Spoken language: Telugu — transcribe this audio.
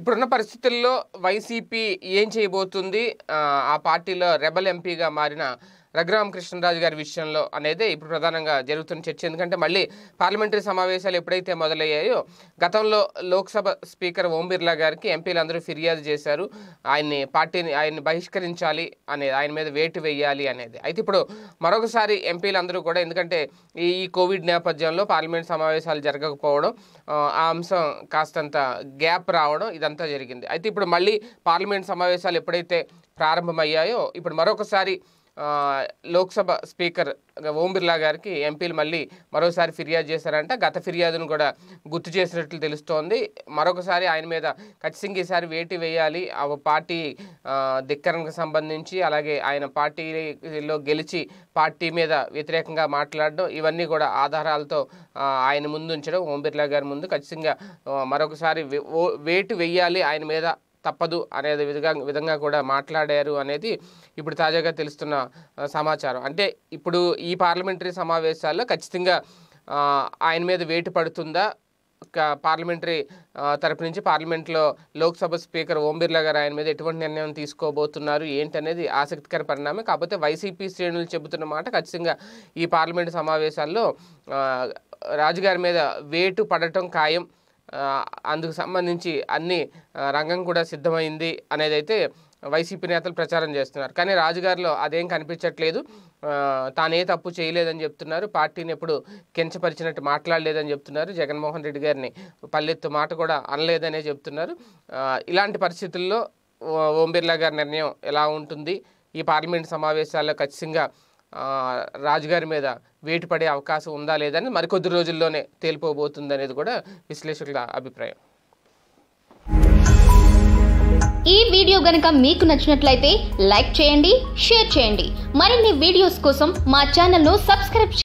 ఇప్పుడున్న పరిస్థితుల్లో వైసీపీ ఏం చేయబోతుంది ఆ పార్టీలో రెబల్ ఎంపీగా మారిన రఘురామ కృష్ణరాజు గారి విషయంలో అనేది ఇప్పుడు ప్రధానంగా జరుగుతున్న చర్చ ఎందుకంటే మళ్ళీ పార్లమెంటరీ సమావేశాలు ఎప్పుడైతే మొదలయ్యాయో గతంలో లోక్సభ స్పీకర్ ఓం బిర్లా గారికి ఎంపీలు ఫిర్యాదు చేశారు ఆయన్ని పార్టీని ఆయన్ని బహిష్కరించాలి అనేది ఆయన మీద వేటు వేయాలి అనేది అయితే ఇప్పుడు మరొకసారి ఎంపీలు కూడా ఎందుకంటే ఈ కోవిడ్ నేపథ్యంలో పార్లమెంట్ సమావేశాలు జరగకపోవడం ఆ అంశం కాస్తంత గ్యాప్ రావడం ఇదంతా జరిగింది అయితే ఇప్పుడు మళ్ళీ పార్లమెంట్ సమావేశాలు ఎప్పుడైతే ప్రారంభమయ్యాయో ఇప్పుడు మరొకసారి లోక్సభ స్పీకర్ ఓం బిర్లా గారికి ఎంపీలు మళ్ళీ మరోసారి ఫిర్యాదు చేశారంట గత ఫిర్యాదును కూడా గుర్తు చేసినట్లు తెలుస్తోంది మరొకసారి ఆయన మీద ఖచ్చితంగా ఈసారి వేటి వేయాలి ఆ పార్టీ ధిక్కరణకు సంబంధించి అలాగే ఆయన పార్టీలో గెలిచి పార్టీ మీద వ్యతిరేకంగా మాట్లాడడం ఇవన్నీ కూడా ఆధారాలతో ఆయన ముందుంచడం ఓం బిర్లా గారి ముందు ఖచ్చితంగా మరొకసారి వేటు వెయ్యాలి ఆయన మీద తప్పదు అనే విధంగా విధంగా కూడా మాట్లాడారు అనేది ఇప్పుడు తాజాగా తెలుస్తున్న సమాచారం అంటే ఇప్పుడు ఈ పార్లమెంటరీ సమావేశాల్లో ఖచ్చితంగా ఆయన మీద వేటు పడుతుందా పార్లమెంటరీ తరపు నుంచి పార్లమెంట్లో లోక్సభ స్పీకర్ ఓం బిర్లా గారు ఆయన మీద ఎటువంటి నిర్ణయం తీసుకోబోతున్నారు ఏంటనేది ఆసక్తికర పరిణామం కాకపోతే వైసీపీ శ్రేణులు చెబుతున్న మాట ఖచ్చితంగా ఈ పార్లమెంటు సమావేశాల్లో రాజుగారి మీద వేటు పడటం ఖాయం అందుకు సంబంధించి అన్ని రంగం కూడా సిద్ధమైంది అనేది అయితే వైసీపీ నేతలు ప్రచారం చేస్తున్నారు కానీ రాజుగారిలో అదేం కనిపించట్లేదు తానే తప్పు చేయలేదని చెప్తున్నారు పార్టీని ఎప్పుడు కించపరిచినట్టు మాట్లాడలేదని చెప్తున్నారు జగన్మోహన్ రెడ్డి గారిని పల్లెత్తు మాట కూడా అనలేదనే చెప్తున్నారు ఇలాంటి పరిస్థితుల్లో ఓం బిర్లా గారి నిర్ణయం ఎలా ఉంటుంది ఈ పార్లమెంట్ సమావేశాల్లో ఖచ్చితంగా రాజుగారి మీద వేటు పడే అవకాశం ఉందా లేదని మరికొద్ది రోజుల్లోనే తేలిపోబోతుంది అనేది కూడా విశ్లేషకుల అభిప్రాయం ఈ వీడియో గనక మీకు నచ్చినట్లయితే లైక్ చేయండి షేర్ చేయండి మరిన్ని వీడియోస్ కోసం మా ఛానల్ను సబ్స్క్రైబ్